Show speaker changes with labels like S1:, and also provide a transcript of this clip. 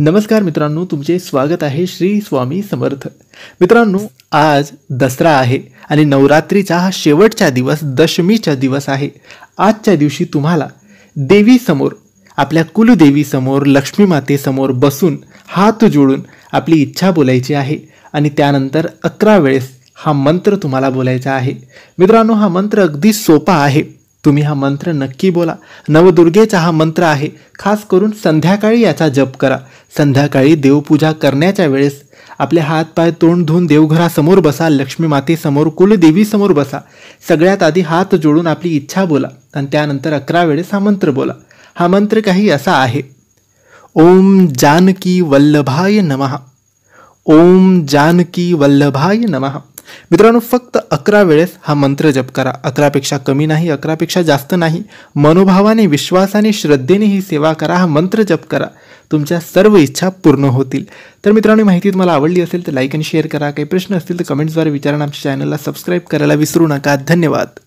S1: नमस्कार मित्रांनो तुमचे स्वागत आहे श्री स्वामी समर्थ मित्रांनो आज दसरा आहे आणि नवरात्रीचा हा शेवटचा दिवस दशमीचा दिवस आहे आजच्या दिवशी तुम्हाला देवीसमोर आपल्या कुलदेवीसमोर लक्ष्मी मातेसमोर बसून हात जोडून आपली इच्छा बोलायची आहे आणि त्यानंतर अकरा वेळेस हा मंत्र तुम्हाला बोलायचा आहे मित्रांनो हा मंत्र अगदी सोपा आहे तुम्ही हा मंत्र नक्की बोला नवदुर्गेचा हा मंत्र आहे खास करून संध्याकाळी याचा जप करा संध्याकाळी देवपूजा करण्याच्या वेळेस आपले हात पाय तोंड धुवून देवघरासमोर बसा लक्ष्मी मातेसमोर कुलदेवीसमोर बसा सगळ्यात आधी हात जोडून आपली इच्छा बोला आणि त्यानंतर अकरा वेळेस हा मंत्र बोला हा मंत्र काही असा आहे ओम जानकी वल्लभाय नमः ओम जानकी वल्लभाय नमः मित्रांनो फक्त अकरा वेळेस हा मंत्र जप करा अकरापेक्षा कमी नाही अकरापेक्षा जास्त नाही मनोभावाने विश्वासाने श्रद्धेने ही सेवा करा हा मंत्र जप करा तुमच्या सर्व इच्छा पूर्ण होतील तर मित्रांनो माहिती तुम्हाला आवडली असेल तर लाईक आणि शेअर करा काही प्रश्न असतील तर कमेंट्सद्वारे विचारा आमच्या चॅनलला सबस्क्राईब करायला विसरू नका धन्यवाद